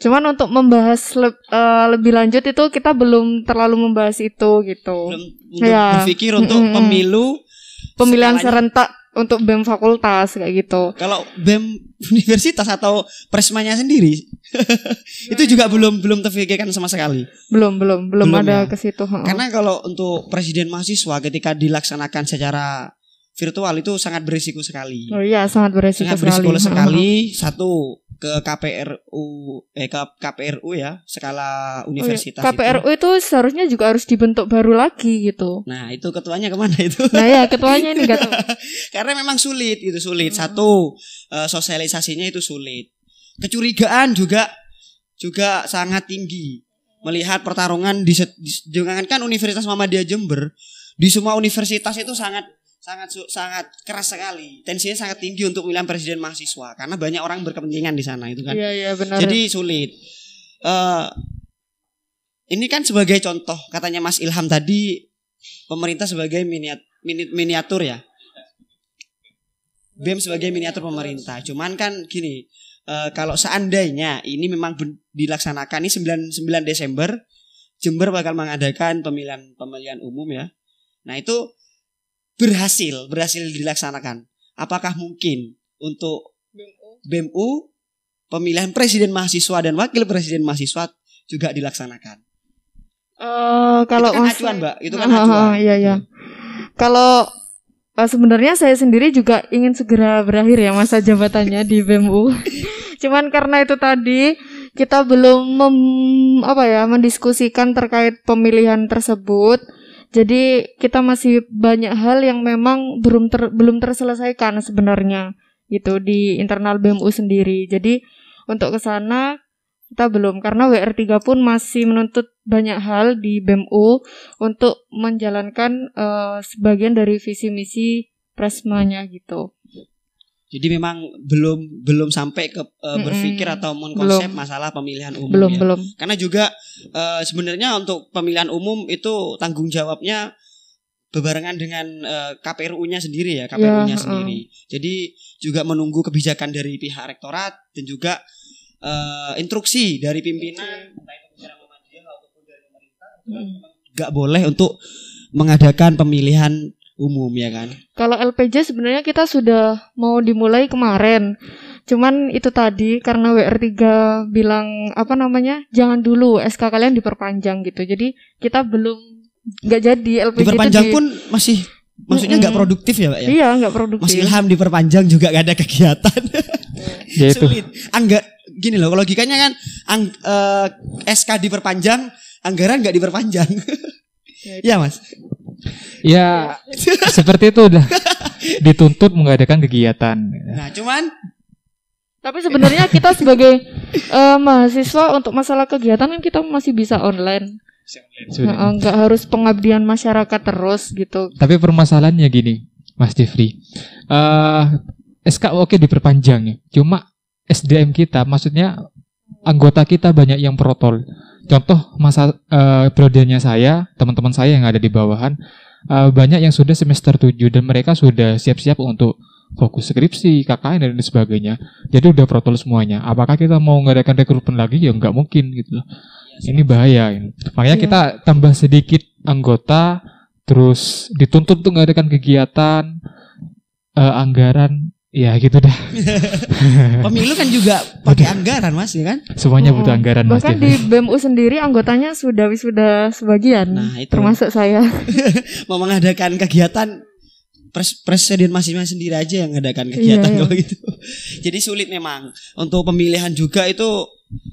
cuman untuk membahas le uh, eh, lebih lanjut itu kita belum terlalu membahas itu gitu belum, belum ya berpikir untuk mm -hmm. pemilu pemilihan serentak untuk BEM fakultas kayak gitu. Kalau BEM universitas atau presmanya sendiri itu juga belum belum terfikirkan sama sekali. Belum, belum, belum, belum ada ya. ke situ. Karena kalau untuk presiden mahasiswa ketika dilaksanakan secara virtual itu sangat berisiko sekali. Oh iya, sangat berisiko sekali. Sangat berisiko sekali. Satu, ke KPRU eh ke KPRU ya skala universitas oh, iya. KPRU itu. itu seharusnya juga harus dibentuk baru lagi gitu nah itu ketuanya kemana itu nah ya ketuanya ini gak tahu karena memang sulit itu sulit hmm. satu uh, sosialisasinya itu sulit kecurigaan juga juga sangat tinggi melihat pertarungan di, di jangankan Universitas Muhammadiyah Jember di semua universitas itu sangat sangat sangat keras sekali tensinya sangat tinggi untuk pemilihan presiden mahasiswa karena banyak orang berkepentingan di sana itu kan iya, iya, benar. jadi sulit uh, ini kan sebagai contoh katanya Mas Ilham tadi pemerintah sebagai miniat, mini, miniatur ya BEM sebagai miniatur pemerintah cuman kan gini uh, kalau seandainya ini memang dilaksanakan ini 9, 9 Desember Jember bakal mengadakan pemilihan pemilihan umum ya nah itu berhasil berhasil dilaksanakan apakah mungkin untuk BMU pemilihan presiden mahasiswa dan wakil presiden mahasiswa juga dilaksanakan uh, kalau itu kan masih, acuan mbak itu kan uh, acuan uh, iya iya kalau uh, sebenarnya saya sendiri juga ingin segera berakhir ya masa jabatannya di BMU cuman karena itu tadi kita belum mem, apa ya mendiskusikan terkait pemilihan tersebut jadi kita masih banyak hal yang memang belum ter, belum terselesaikan sebenarnya gitu di internal BMU sendiri. Jadi untuk ke sana kita belum karena WR3 pun masih menuntut banyak hal di BMU untuk menjalankan uh, sebagian dari visi misi Presmanya gitu. Jadi memang belum belum sampai ke uh, berpikir mm -hmm. atau mengkonsep masalah pemilihan umum. Belum ya. belum. Karena juga uh, sebenarnya untuk pemilihan umum itu tanggung jawabnya bebarengan dengan uh, eh, KPRU-nya sendiri ya KPRU-nya ya, sendiri. Uh. Jadi juga menunggu kebijakan dari pihak rektorat dan juga uh, instruksi dari pimpinan, kan mm. Gak boleh untuk mengadakan pemilihan umum ya kan. Kalau LPJ sebenarnya kita sudah mau dimulai kemarin. Cuman itu tadi karena WR3 bilang apa namanya? jangan dulu SK kalian diperpanjang gitu. Jadi kita belum nggak jadi LPJ diperpanjang itu di... pun masih maksudnya nggak mm -hmm. produktif ya, Pak ya? Iya, nggak produktif. Mas Ilham diperpanjang juga gak ada kegiatan. ya itu. Sulit. Angga gini loh, logikanya kan ang, uh, eh, SK diperpanjang, anggaran nggak diperpanjang. Ya iya, ya, Mas. Ya, seperti itu udah dituntut mengadakan kegiatan. Nah, cuman tapi sebenarnya kita sebagai uh, mahasiswa untuk masalah kegiatan kan kita masih bisa online. Nah, enggak harus pengabdian masyarakat terus gitu. Tapi permasalahannya gini, Mas Jeffrey. Uh, eh, SK oke diperpanjang ya. Cuma SDM kita maksudnya anggota kita banyak yang protol contoh masa uh, eh, periodenya saya, teman-teman saya yang ada di bawahan uh, banyak yang sudah semester 7 dan mereka sudah siap-siap untuk fokus skripsi, KKN dan sebagainya. Jadi udah protol semuanya. Apakah kita mau ngadakan rekrutmen lagi? Ya nggak mungkin gitu loh. Ini bahaya. ini. Makanya yeah. kita tambah sedikit anggota, terus dituntut untuk ngadakan kegiatan, uh, anggaran Iya gitu dah. Pemilu oh, kan juga pakai anggaran mas, ya kan? Semuanya butuh anggaran mas. Bahkan ya. di BMU sendiri anggotanya sudah wisuda sebagian, nah, itu. termasuk saya. Mau mengadakan kegiatan pres presiden masing-masing sendiri aja yang mengadakan kegiatan iya, iya. kalau gitu. Jadi sulit memang untuk pemilihan juga itu.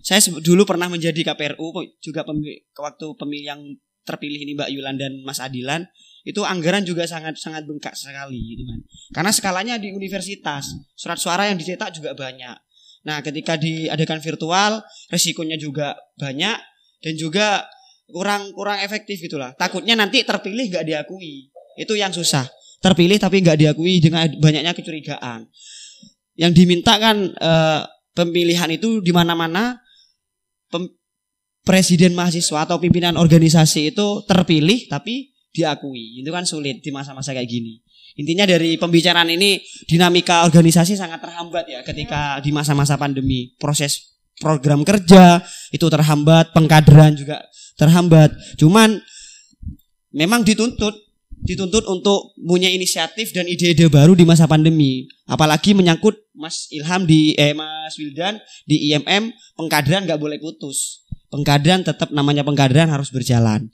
Saya dulu pernah menjadi KPRU juga pemilih, waktu pemilihan terpilih ini Mbak Yulan dan Mas Adilan itu anggaran juga sangat sangat bengkak sekali gitu kan. Karena skalanya di universitas, surat suara yang dicetak juga banyak. Nah, ketika diadakan virtual, resikonya juga banyak dan juga kurang kurang efektif gitulah. Takutnya nanti terpilih gak diakui. Itu yang susah. Terpilih tapi nggak diakui dengan banyaknya kecurigaan. Yang diminta kan e, pemilihan itu di mana-mana presiden mahasiswa atau pimpinan organisasi itu terpilih tapi diakui. Itu kan sulit di masa-masa kayak gini. Intinya dari pembicaraan ini dinamika organisasi sangat terhambat ya ketika iya. di masa-masa pandemi. Proses program kerja itu terhambat, pengkaderan juga terhambat. Cuman memang dituntut dituntut untuk punya inisiatif dan ide-ide baru di masa pandemi. Apalagi menyangkut Mas Ilham di eh Mas Wildan di IMM pengkaderan nggak boleh putus. Pengkaderan tetap namanya pengkaderan harus berjalan.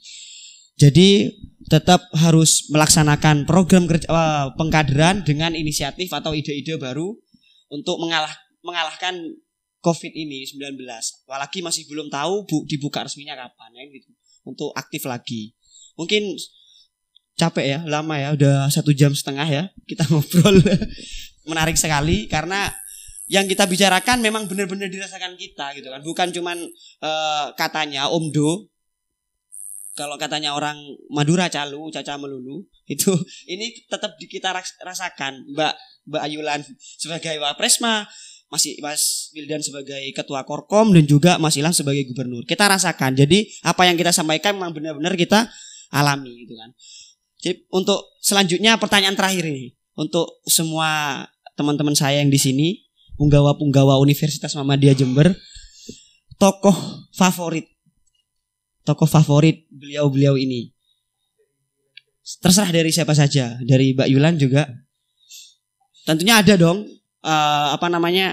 Jadi tetap harus melaksanakan program kerja, uh, pengkaderan dengan inisiatif atau ide-ide baru untuk mengalah, mengalahkan COVID ini 19. Apalagi masih belum tahu bu, dibuka resminya kapan ya gitu. Untuk aktif lagi. Mungkin capek ya, lama ya, udah satu jam setengah ya kita ngobrol. Menarik sekali karena yang kita bicarakan memang benar-benar dirasakan kita gitu kan. Bukan cuman uh, katanya Omdo kalau katanya orang Madura calu, caca melulu itu ini tetap kita rasakan Mbak Mbak Ayulan sebagai wapres mah masih Mas Wildan sebagai ketua Korkom dan juga Mas Ilham sebagai gubernur. Kita rasakan. Jadi apa yang kita sampaikan memang benar-benar kita alami gitu kan. Jadi untuk selanjutnya pertanyaan terakhir ini untuk semua teman-teman saya yang di sini punggawa-punggawa Universitas Muhammadiyah Jember tokoh favorit tokoh favorit beliau-beliau ini? Terserah dari siapa saja, dari Mbak Yulan juga. Tentunya ada dong uh, apa namanya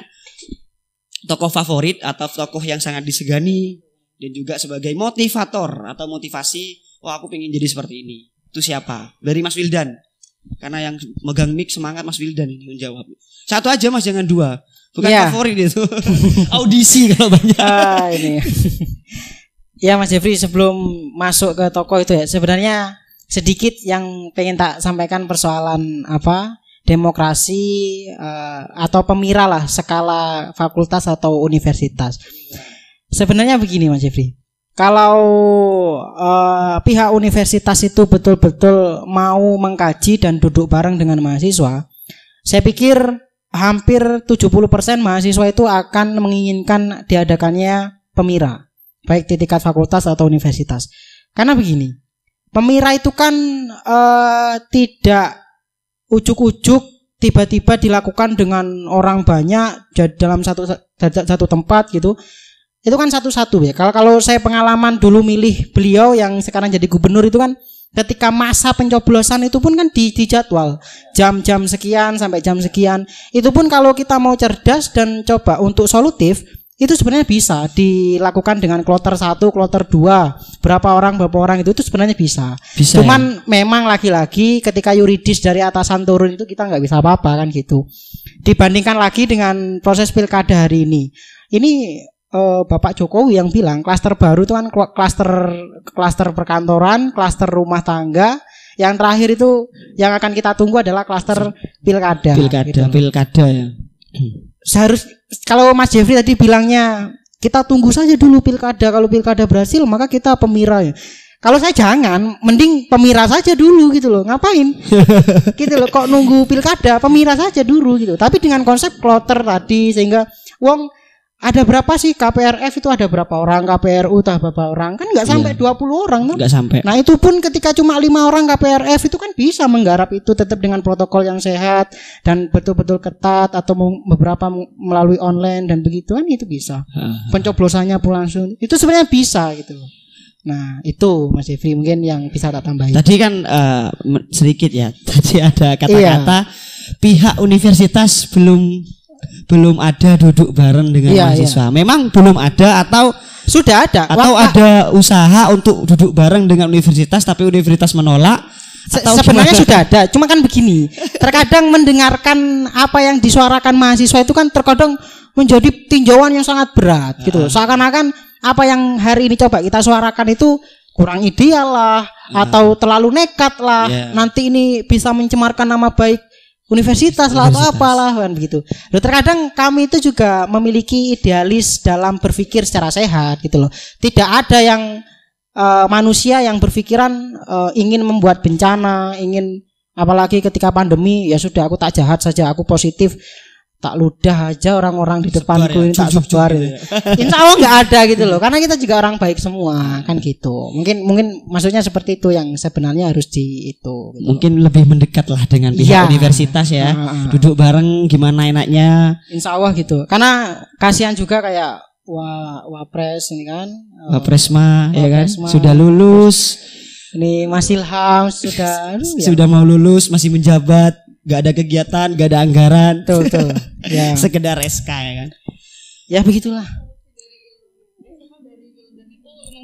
tokoh favorit atau tokoh yang sangat disegani dan juga sebagai motivator atau motivasi, oh aku pengen jadi seperti ini. Itu siapa? Dari Mas Wildan. Karena yang megang mic semangat Mas Wildan ini menjawab. Satu aja Mas, jangan dua. Bukan yeah. favorit itu. Audisi kalau banyak. Ah, ini. Ya Mas Jeffrey sebelum masuk ke toko itu ya sebenarnya sedikit yang pengen tak sampaikan persoalan apa demokrasi uh, atau pemira lah skala fakultas atau universitas. Sebenarnya begini Mas Jeffrey, kalau uh, pihak universitas itu betul-betul mau mengkaji dan duduk bareng dengan mahasiswa, saya pikir hampir 70% mahasiswa itu akan menginginkan diadakannya pemira baik di tingkat fakultas atau universitas. Karena begini, pemira itu kan uh, tidak ujuk-ujuk tiba-tiba dilakukan dengan orang banyak dalam satu satu tempat gitu. Itu kan satu-satu ya. Kalau kalau saya pengalaman dulu milih beliau yang sekarang jadi gubernur itu kan ketika masa pencoblosan itu pun kan di, dijadwal jam-jam sekian sampai jam sekian. Itu pun kalau kita mau cerdas dan coba untuk solutif, itu sebenarnya bisa dilakukan dengan kloter satu, kloter dua, berapa orang berapa orang itu itu sebenarnya bisa, bisa cuman ya? memang lagi-lagi ketika yuridis dari atasan turun itu kita nggak bisa apa-apa kan gitu dibandingkan lagi dengan proses pilkada hari ini ini eh, Bapak Jokowi yang bilang klaster baru itu kan klaster klaster perkantoran klaster rumah tangga yang terakhir itu yang akan kita tunggu adalah klaster pilkada pilkada gitu. pilkada ya seharus kalau Mas Jeffrey tadi bilangnya kita tunggu saja dulu pilkada kalau pilkada berhasil maka kita pemira ya kalau saya jangan mending pemira saja dulu gitu loh ngapain gitu loh kok nunggu pilkada pemira saja dulu gitu tapi dengan konsep kloter tadi sehingga wong ada berapa sih KPRF itu ada berapa orang KPRU tah berapa orang kan nggak sampai iya. dua puluh orang kan nggak sampai nah itu pun ketika cuma lima orang KPRF itu kan bisa menggarap itu tetap dengan protokol yang sehat dan betul-betul ketat atau beberapa melalui online dan begitu kan itu bisa pencoblosannya pun langsung itu sebenarnya bisa gitu Nah itu Mas Ifri mungkin yang bisa tak tambahin. Tadi kan uh, sedikit ya. Tadi ada kata-kata iya. pihak universitas belum belum ada duduk bareng dengan iya, mahasiswa. Iya. Memang belum ada atau sudah ada atau Wah, ada usaha untuk duduk bareng dengan universitas tapi universitas menolak. Se atau sebenarnya sudah ada, cuma kan begini. Terkadang mendengarkan apa yang disuarakan mahasiswa itu kan terkadang menjadi tinjauan yang sangat berat ya. gitu. Ah. Seakan-akan apa yang hari ini coba kita suarakan itu kurang ideal lah ya. atau terlalu nekat lah. Ya. Nanti ini bisa mencemarkan nama baik universitas lah apa lah kan begitu. Loh, terkadang kami itu juga memiliki idealis dalam berpikir secara sehat gitu loh. Tidak ada yang uh, manusia yang berpikiran uh, ingin membuat bencana, ingin apalagi ketika pandemi ya sudah aku tak jahat saja, aku positif tak ludah aja orang-orang di depanku ya, gitu ini tak sebar ya. insya Allah nggak ada gitu loh karena kita juga orang baik semua kan gitu mungkin mungkin maksudnya seperti itu yang sebenarnya harus di itu gitu. mungkin lebih mendekat lah dengan pihak ya. universitas ya duduk bareng gimana enaknya insya Allah gitu karena kasihan juga kayak wa wapres ini kan wapresma mah ya kan sudah lulus ini Mas Ilham sudah ya. sudah mau lulus masih menjabat nggak ada kegiatan, gak ada anggaran. Tuh tuh. ya. Sekedar SK ya kan. Ya begitulah.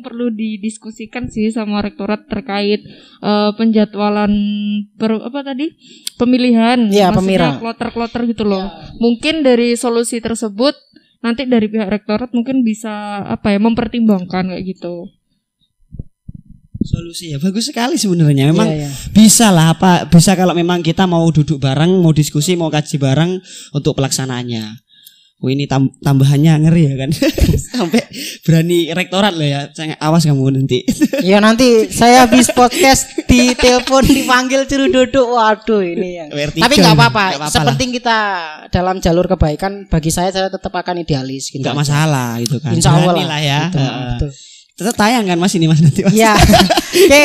perlu didiskusikan sih sama rektorat terkait uh, penjadwalan per, apa tadi pemilihan ya, maksudnya kloter-kloter gitu loh. Ya. Mungkin dari solusi tersebut nanti dari pihak rektorat mungkin bisa apa ya mempertimbangkan kayak gitu solusi ya bagus sekali sebenarnya memang yeah, yeah. bisa lah apa bisa kalau memang kita mau duduk bareng mau diskusi mau kaji bareng untuk pelaksanaannya Oh ini tam tambahannya ngeri ya kan sampai berani rektorat loh ya saya awas kamu nanti ya nanti saya habis podcast di telepon dipanggil curu duduk waduh ini yang tapi nggak apa-apa sepenting kita dalam jalur kebaikan bagi saya saya tetap akan idealis gitu masalah gitu kan Insya Allah lah ya gitu, uh, betul. Tetap tayang kan mas ini mas nanti mas. ya Oke.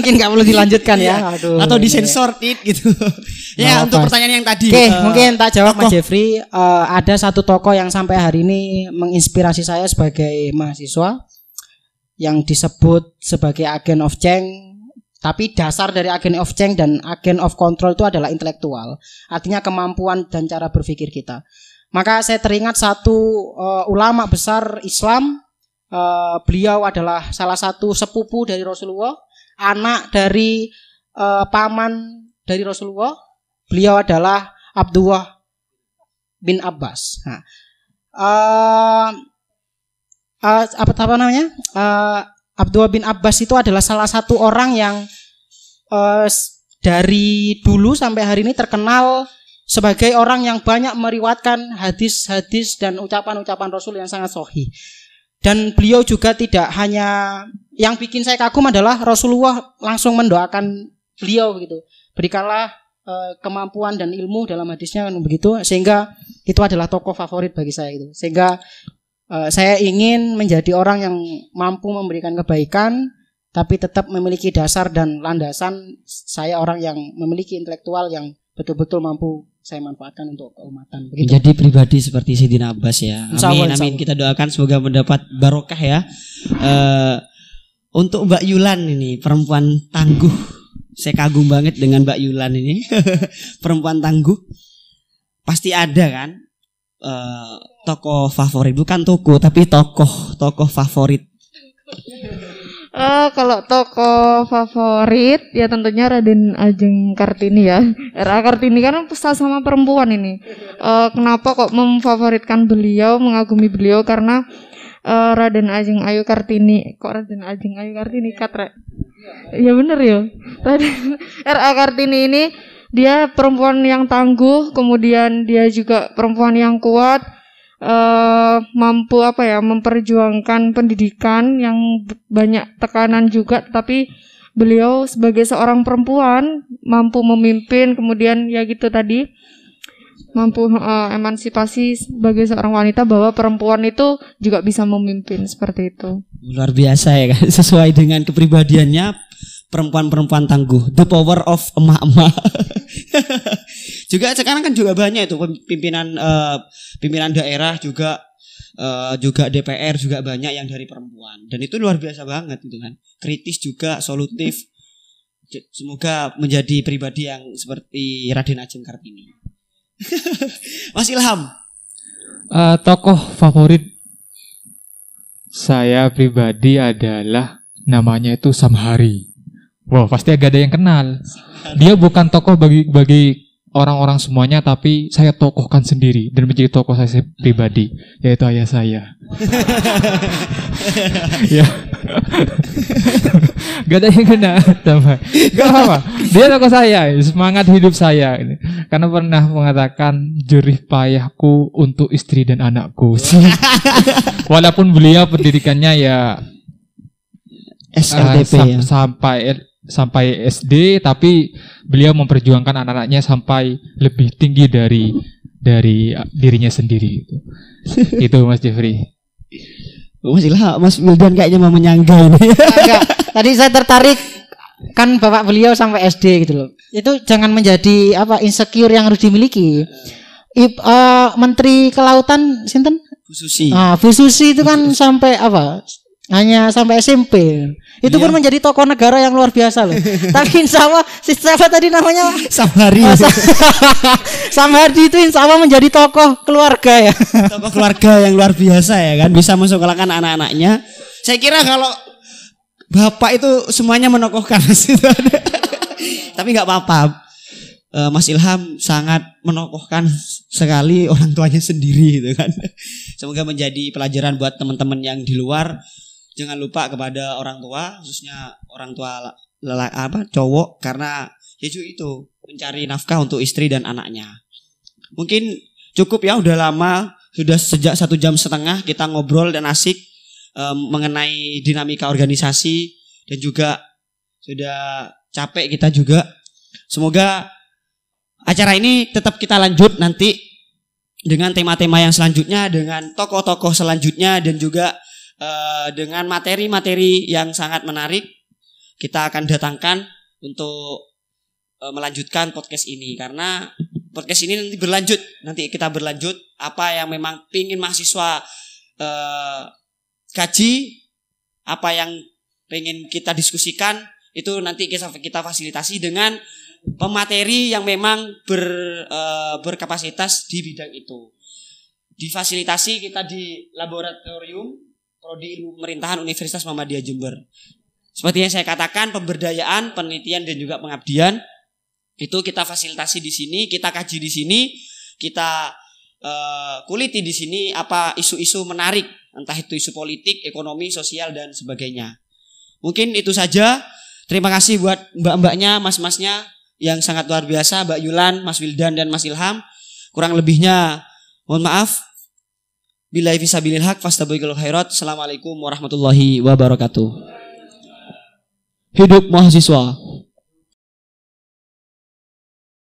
mungkin nggak perlu dilanjutkan ya. Iya. Aduh. Atau iya. disensor it gitu. ya nah, untuk apa? pertanyaan yang tadi. Oke, uh, mungkin tak jawab tokoh. Mas Jeffrey. Uh, ada satu toko yang sampai hari ini menginspirasi saya sebagai mahasiswa yang disebut sebagai agen of change. Tapi dasar dari agen of change dan agen of control itu adalah intelektual. Artinya kemampuan dan cara berpikir kita. Maka saya teringat satu uh, ulama besar Islam Eh, beliau adalah salah satu sepupu dari Rasulullah, anak dari uh, paman dari Rasulullah. Beliau adalah Abdullah bin Abbas. Nah, uh, apa, apa namanya? Uh, Abdullah bin Abbas itu adalah salah satu orang yang uh, dari dulu sampai hari ini terkenal sebagai orang yang banyak meriwatkan hadis-hadis dan ucapan-ucapan Rasul yang sangat sohi. Dan beliau juga tidak hanya yang bikin saya kagum adalah Rasulullah langsung mendoakan beliau begitu. Berikanlah e, kemampuan dan ilmu dalam hadisnya kan begitu sehingga itu adalah tokoh favorit bagi saya itu. Sehingga e, saya ingin menjadi orang yang mampu memberikan kebaikan tapi tetap memiliki dasar dan landasan saya orang yang memiliki intelektual yang betul-betul mampu saya manfaatkan untuk keumatan. Begitu. Jadi pribadi seperti Sidin Abbas ya. Insya Allah, amin, Allah. Kita doakan semoga mendapat barokah ya. Uh, untuk Mbak Yulan ini perempuan tangguh. Saya kagum banget dengan Mbak Yulan ini. perempuan tangguh. Pasti ada kan uh, tokoh favorit bukan toko tapi tokoh tokoh favorit. Uh, kalau toko favorit ya tentunya Raden Ajeng Kartini ya. RA Kartini kan pesta sama perempuan ini. Uh, kenapa kok memfavoritkan beliau, mengagumi beliau karena uh, Raden Ajeng Ayu Kartini. Kok Raden Ajeng Ayu Kartini katre? Ya bener ya. Raden RA Kartini ini dia perempuan yang tangguh, kemudian dia juga perempuan yang kuat, uh, mampu apa ya memperjuangkan pendidikan yang banyak tekanan juga tapi beliau sebagai seorang perempuan mampu memimpin kemudian ya gitu tadi mampu uh, emansipasi sebagai seorang wanita bahwa perempuan itu juga bisa memimpin seperti itu. Luar biasa ya kan sesuai dengan kepribadiannya perempuan-perempuan tangguh the power of emak-emak. Juga sekarang kan juga banyak itu pimpinan uh, pimpinan daerah juga uh, juga DPR juga banyak yang dari perempuan dan itu luar biasa banget gitu kan. Kritis juga, solutif. Semoga menjadi pribadi yang seperti Raden Ajeng Kartini. Mas Ilham. Uh, tokoh favorit saya pribadi adalah namanya itu Samhari. Wow, pasti agak ada yang kenal. Dia bukan tokoh bagi bagi orang-orang semuanya tapi saya tokohkan sendiri dan menjadi tokoh saya pribadi yaitu ayah saya. ya. Gak ada yang kena tambah. Gak apa-apa. Dia tokoh saya, semangat hidup saya. Karena pernah mengatakan jerih payahku untuk istri dan anakku. Walaupun beliau pendidikannya ya SLDP uh, ah, ya. sam ya. sampai sampai SD tapi beliau memperjuangkan anak-anaknya sampai lebih tinggi dari dari dirinya sendiri itu. itu Mas Jeffrey. Oh, Mas Ilha, Mas Wildan kayaknya mau menyangga ini. Enggak, tadi saya tertarik kan bapak beliau sampai SD gitu loh. Itu jangan menjadi apa insecure yang harus dimiliki. Ip, uh, Menteri Kelautan sinten? Fususi. Ah, Fususi itu kan sampai apa? hanya sampai SMP. Itu pun iya. menjadi tokoh negara yang luar biasa loh. Tapi insya Allah si siapa tadi namanya? Samhari. Oh, Sam Samhari itu insya Allah menjadi tokoh keluarga ya. Tokoh keluarga yang luar biasa ya kan. Bisa mensekolahkan anak-anaknya. Saya kira kalau bapak itu semuanya menokohkan situ Tapi nggak apa-apa. E, Mas Ilham sangat menokohkan sekali orang tuanya sendiri gitu kan. Semoga menjadi pelajaran buat teman-teman yang di luar jangan lupa kepada orang tua khususnya orang tua lelaki apa cowok karena ya itu mencari nafkah untuk istri dan anaknya mungkin cukup ya udah lama sudah sejak satu jam setengah kita ngobrol dan asik um, mengenai dinamika organisasi dan juga sudah capek kita juga semoga acara ini tetap kita lanjut nanti dengan tema-tema yang selanjutnya dengan tokoh-tokoh selanjutnya dan juga Eh, dengan materi-materi yang sangat menarik kita akan datangkan untuk uh, melanjutkan podcast ini karena podcast ini nanti berlanjut nanti kita berlanjut apa yang memang pingin mahasiswa uh, kaji apa yang pengen kita diskusikan itu nanti kita kita fasilitasi dengan pemateri yang memang ber, e, berkapasitas di bidang itu. Difasilitasi kita di laboratorium Prodi Ilmu Pemerintahan Universitas Muhammadiyah Jember. Seperti yang saya katakan, pemberdayaan, penelitian dan juga pengabdian itu kita fasilitasi di sini, kita kaji di sini, kita uh, kuliti di sini apa isu-isu menarik, entah itu isu politik, ekonomi, sosial dan sebagainya. Mungkin itu saja. Terima kasih buat mbak-mbaknya, mas-masnya yang sangat luar biasa, Mbak Yulan, Mas Wildan dan Mas Ilham. Kurang lebihnya mohon maaf. Bila fisabilil haq fastabiqul khairat. Assalamualaikum warahmatullahi wabarakatuh. Hidup mahasiswa.